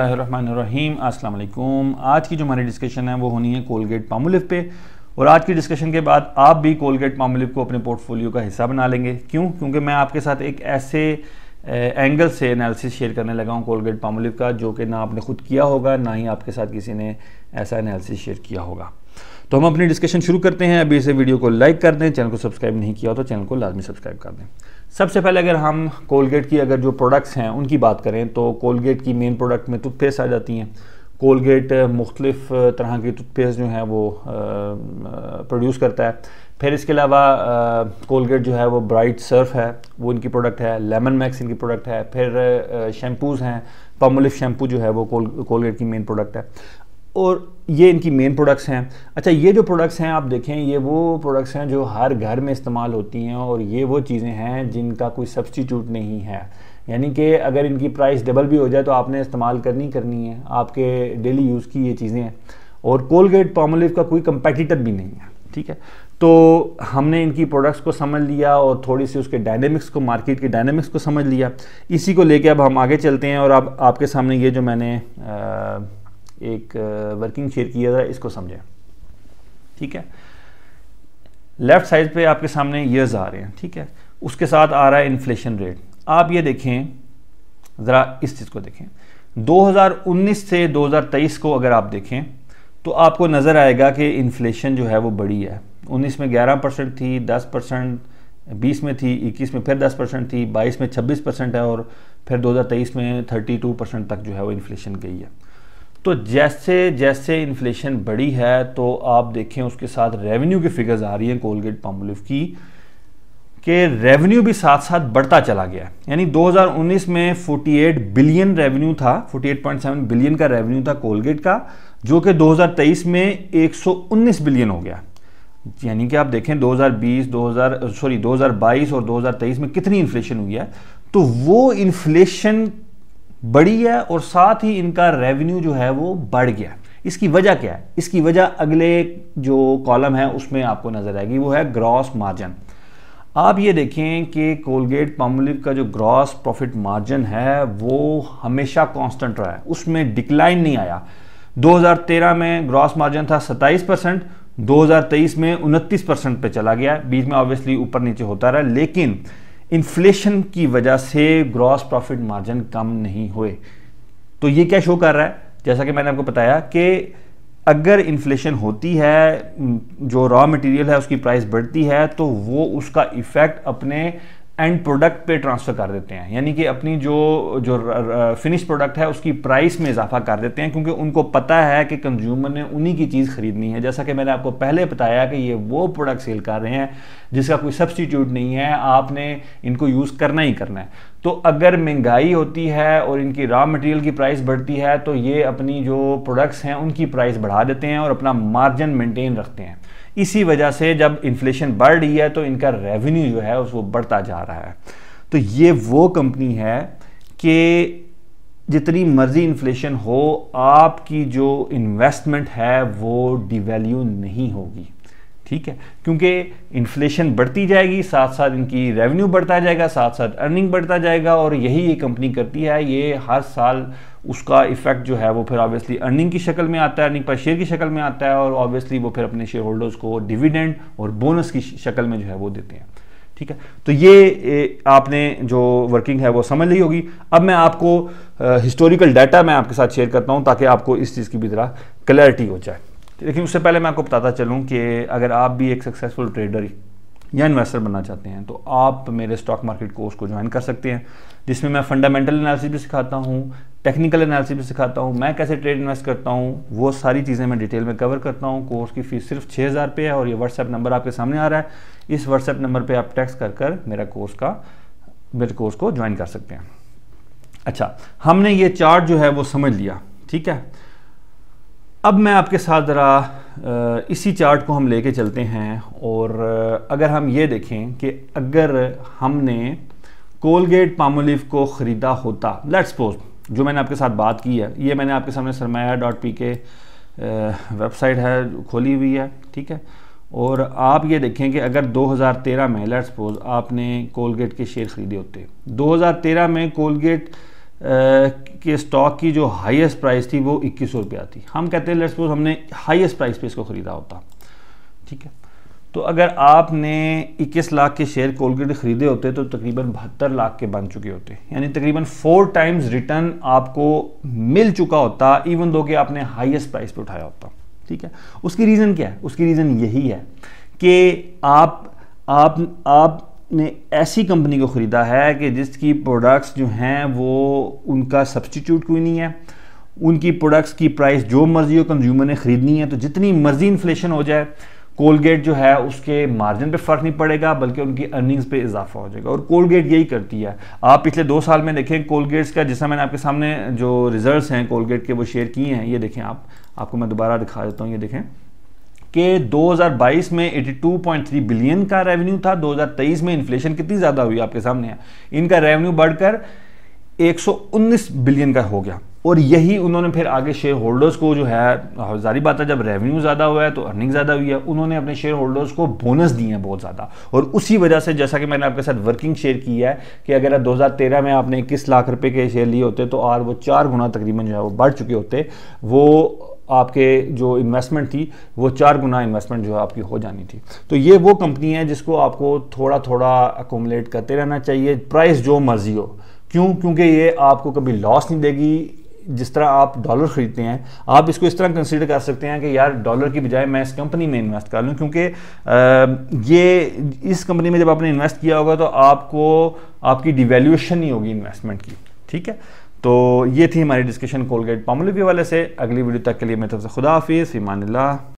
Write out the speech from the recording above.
रहीम अस्सलाम वालेकुम आज की जो हमारी डिस्कशन है वो होनी है कोलगेट पामोलिव पे और आज की डिस्कशन के बाद आप भी कोलगेट पामोलिव को अपने पोर्टफोलियो का हिस्सा बना लेंगे क्यों क्योंकि मैं आपके साथ एक ऐसे एंगल से एनालिसिस शेयर करने लगा हूँ कोलगेट पामोलिव का जो कि ना आपने खुद किया होगा ना ही आपके साथ किसी ने ऐसा एनालिसिस शेयर किया होगा तो हम अपनी डिस्कशन शुरू करते हैं अभी इसे वीडियो को लाइक कर दें चैनल को सब्सक्राइब नहीं किया तो चैनल को लाजमी सब्सक्राइब कर दें सबसे पहले अगर हम कोलगेट की अगर जो प्रोडक्ट्स हैं उनकी बात करें तो कोलगेट की मेन प्रोडक्ट में टूथपेस्ट आ जाती हैं कोलगेट मुख्तलिफ तरह की टूथपेस्ट जो है वो प्रोड्यूस करता है फिर इसके अलावा कोलगेट जो है वो ब्राइट सर्फ है वो इनकी प्रोडक्ट है लेमन मैक्स इनकी प्रोडक्ट है फिर शैम्पूज़ हैं पमोलिफ शैम्पू जो है वो कोल कोलगेट की मेन प्रोडक्ट है और ये इनकी मेन प्रोडक्ट्स हैं अच्छा ये जो प्रोडक्ट्स हैं आप देखें ये वो प्रोडक्ट्स हैं जो हर घर में इस्तेमाल होती हैं और ये वो चीज़ें हैं जिनका कोई सब्सटीट्यूट नहीं है यानी कि अगर इनकी प्राइस डबल भी हो जाए तो आपने इस्तेमाल करनी करनी है आपके डेली यूज़ की ये चीज़ें हैं और कोलगेट पामोलिव का कोई कंपेटिटर भी नहीं है ठीक है तो हमने इनकी प्रोडक्ट्स को समझ लिया और थोड़ी सी उसके डायनेमिक्स को मार्केट के डायनेमिक्स को समझ लिया इसी को लेके अब हम आगे चलते हैं और अब आप, आपके सामने ये जो मैंने आ, एक वर्किंग शेयर किया था इसको समझें ठीक है लेफ़्ट साइड पे आपके सामने ईयर्स आ रहे हैं ठीक है उसके साथ आ रहा है इन्फ्लेशन रेट आप ये देखें ज़रा इस चीज़ को देखें 2019 से 2023 को अगर आप देखें तो आपको नज़र आएगा कि इन्फ्लेशन जो है वो बड़ी है 19 में 11 परसेंट थी 10 परसेंट बीस में थी इक्कीस में फिर दस परसेंट थी बाईस में छब्बीस परसेंट है और फिर दो हज़ार तेईस में थर्टी टू परसेंट तक जो है वो इन्फ्लेशन गई है तो जैसे जैसे इन्फ्लेशन बढ़ी है तो आप देखें उसके साथ रेवेन्यू की फिगर्स आ रही हैं कोलगेट पम्बलिव की कि रेवेन्यू भी साथ साथ बढ़ता चला गया यानी 2019 में 48 बिलियन रेवेन्यू था 48.7 बिलियन का रेवेन्यू था कोलगेट का जो कि 2023 में 119 बिलियन हो गया यानी कि आप देखें 2020 2000 सॉरी 2022 और 2023 में कितनी इन्फ्लेशन हुई है तो वो इन्फ्लेशन बढ़ी है और साथ ही इनका रेवेन्यू जो है वो बढ़ गया इसकी वजह क्या है इसकी वजह अगले जो कॉलम है उसमें आपको नजर आएगी वो है ग्रॉस मार्जिन आप ये देखें कि कोलगेट पामोलिव का जो ग्रॉस प्रॉफिट मार्जिन है वो हमेशा कांस्टेंट रहा है उसमें डिक्लाइन नहीं आया 2013 में ग्रॉस मार्जिन था 27 परसेंट दो में 29 परसेंट पर चला गया बीच में ऑब्वियसली ऊपर नीचे होता रहा लेकिन इन्फ्लेशन की वजह से ग्रॉस प्रॉफिट मार्जिन कम नहीं हुए तो ये क्या शो कर रहा है जैसा कि मैंने आपको बताया कि अगर इन्फ्लेशन होती है जो रॉ मटेरियल है उसकी प्राइस बढ़ती है तो वो उसका इफ़ेक्ट अपने एंड प्रोडक्ट पे ट्रांसफ़र कर देते हैं यानी कि अपनी जो जो फिनिश प्रोडक्ट है उसकी प्राइस में इजाफा कर देते हैं क्योंकि उनको पता है कि कंज्यूमर ने उन्हीं की चीज़ ख़रीदनी है जैसा कि मैंने आपको पहले बताया कि ये वो प्रोडक्ट सेल कर रहे हैं जिसका कोई सब्सटीट्यूट नहीं है आपने इनको यूज़ करना ही करना है तो अगर महंगाई होती है और इनकी रॉ मटेरियल की प्राइस बढ़ती है तो ये अपनी जो प्रोडक्ट्स हैं उनकी प्राइस बढ़ा देते हैं और अपना मार्जिन मेंटेन रखते हैं इसी वजह से जब इन्फ्लेशन बढ़ रही है तो इनका रेवेन्यू जो है उसको बढ़ता जा रहा है तो ये वो कंपनी है कि जितनी मर्जी इन्फ्लेशन हो आपकी जो इन्वेस्टमेंट है वो डिवेल्यू नहीं होगी ठीक है क्योंकि इन्फ्लेशन बढ़ती जाएगी साथ साथ इनकी रेवेन्यू बढ़ता जाएगा साथ साथ अर्निंग बढ़ता जाएगा और यही ये कंपनी करती है ये हर साल उसका इफेक्ट जो है वो फिर ऑब्वियसली अर्निंग की शक्ल में आता है अर्निंग पर शेयर की शक्ल में आता है और ऑब्वियसली वो फिर अपने शेयर होल्डर्स को डिविडेंड और बोनस की शक्ल में जो है वो देते हैं ठीक है तो ये आपने जो वर्किंग है वो समझ ली होगी अब मैं आपको हिस्टोरिकल डाटा मैं आपके साथ शेयर करता हूँ ताकि आपको इस चीज़ की भी जरा क्लैरिटी हो जाए लेकिन उससे पहले मैं आपको बताता चलूँ कि अगर आप भी एक सक्सेसफुल ट्रेडर या इन्वेस्टर बनना चाहते हैं तो आप मेरे स्टॉक मार्केट कोर्स को ज्वाइन कर सकते हैं जिसमें मैं फंडामेंटल एनालिसिस भी सिखाता हूँ टेक्निकल एनालिसिस भी सिखाता हूँ मैं कैसे ट्रेड इन्वेस्ट करता हूँ वो सारी चीज़ें मैं डिटेल में कवर करता हूँ कोर्स की फ़ीस सिर्फ छः हज़ार रुपये है और ये व्हाट्सएप नंबर आपके सामने आ रहा है इस व्हाट्सएप नंबर पर आप टैक्स कर कर मेरा कोर्स का मेरे कोर्स को ज्वाइन कर सकते हैं अच्छा हमने ये चार्ट जो है वो समझ लिया ठीक है अब मैं आपके साथ ज़रा इसी चार्ट को हम लेके चलते हैं और अगर हम ये देखें कि अगर हमने कोलगेट पामोलिव को ख़रीदा होता लेट्स सपोज जो मैंने आपके साथ बात की है ये मैंने आपके सामने Sarmaya dot P K website है खोली हुई है ठीक है और आप ये देखें कि अगर 2013 में लेट्स सपोज आपने कोलगेट के शेयर ख़रीदे होते 2013 में कोलगेट के स्टॉक की जो हाईएस्ट प्राइस थी वो इक्कीस सौ थी हम कहते हैं लेट्स सपोज हमने हाईएस्ट प्राइस पे इसको ख़रीदा होता ठीक है तो अगर आपने 21 लाख के शेयर कोलगेट खरीदे होते तो तकरीबन बहत्तर लाख के बन चुके होते यानी तकरीबन फोर टाइम्स रिटर्न आपको मिल चुका होता इवन दो कि आपने हाईएस्ट प्राइस पे उठाया होता ठीक है उसकी रीज़न क्या है उसकी रीज़न यही है कि आप आप आप ने ऐसी कंपनी को ख़रीदा है कि जिसकी प्रोडक्ट्स जो हैं वो उनका सब्सटीट्यूट कोई नहीं है उनकी प्रोडक्ट्स की प्राइस जो मर्ज़ी हो कंज्यूमर ने ख़रीदनी है तो जितनी मर्ज़ी इन्फ्लेशन हो जाए कोलगेट जो है उसके मार्जिन पे फ़र्क नहीं पड़ेगा बल्कि उनकी अर्निंग्स पे इजाफा हो जाएगा और कोलगेट यही करती है आप पिछले दो साल में देखें कोलगेट्स का जैसा मैंने आपके सामने जो रिजल्ट्स हैं कोलगेट के वो शेयर किए हैं ये देखें आप आपको मैं दोबारा दिखा देता हूँ ये देखें कि 2022 में 82.3 बिलियन का रेवेन्यू था 2023 में इन्फ्लेशन कितनी ज़्यादा हुई आपके सामने है इनका रेवेन्यू बढ़कर 119 बिलियन का हो गया और यही उन्होंने फिर आगे शेयर होल्डर्स को जो है जारी बात है जब रेवेन्यू ज़्यादा हुआ है तो अर्निंग ज़्यादा हुई है उन्होंने अपने शेयर होल्डर्स को बोनस दिए हैं बहुत ज़्यादा और उसी वजह से जैसा कि मैंने आपके साथ वर्किंग शेयर की है कि अगर आप 2013 में आपने इक्कीस लाख रुपए के शेयर लिए होते तो आज वो चार गुना तकरीबन जो है वो बढ़ चुके होते वो आपके जो इन्वेस्टमेंट थी वो चार गुना इन्वेस्टमेंट जो है आपकी हो जानी थी तो ये वो कंपनी है जिसको आपको थोड़ा थोड़ा अकोमलेट करते रहना चाहिए प्राइस जो मर्जी हो क्यों क्योंकि ये आपको कभी लॉस नहीं देगी जिस तरह आप डॉलर ख़रीदते हैं आप इसको इस तरह कंसीडर कर सकते हैं कि यार डॉलर की बजाय मैं इस कंपनी में इन्वेस्ट कर लूँ क्योंकि ये इस कंपनी में जब आपने इन्वेस्ट किया होगा तो आपको आपकी डिवेल्यूएशन नहीं होगी इन्वेस्टमेंट की ठीक है तो ये थी हमारी डिस्कशन कोलगेट पामोलिपी वाले से अगली वीडियो तक के लिए मैं तब से खुदा हाफिज़ फ़ीमान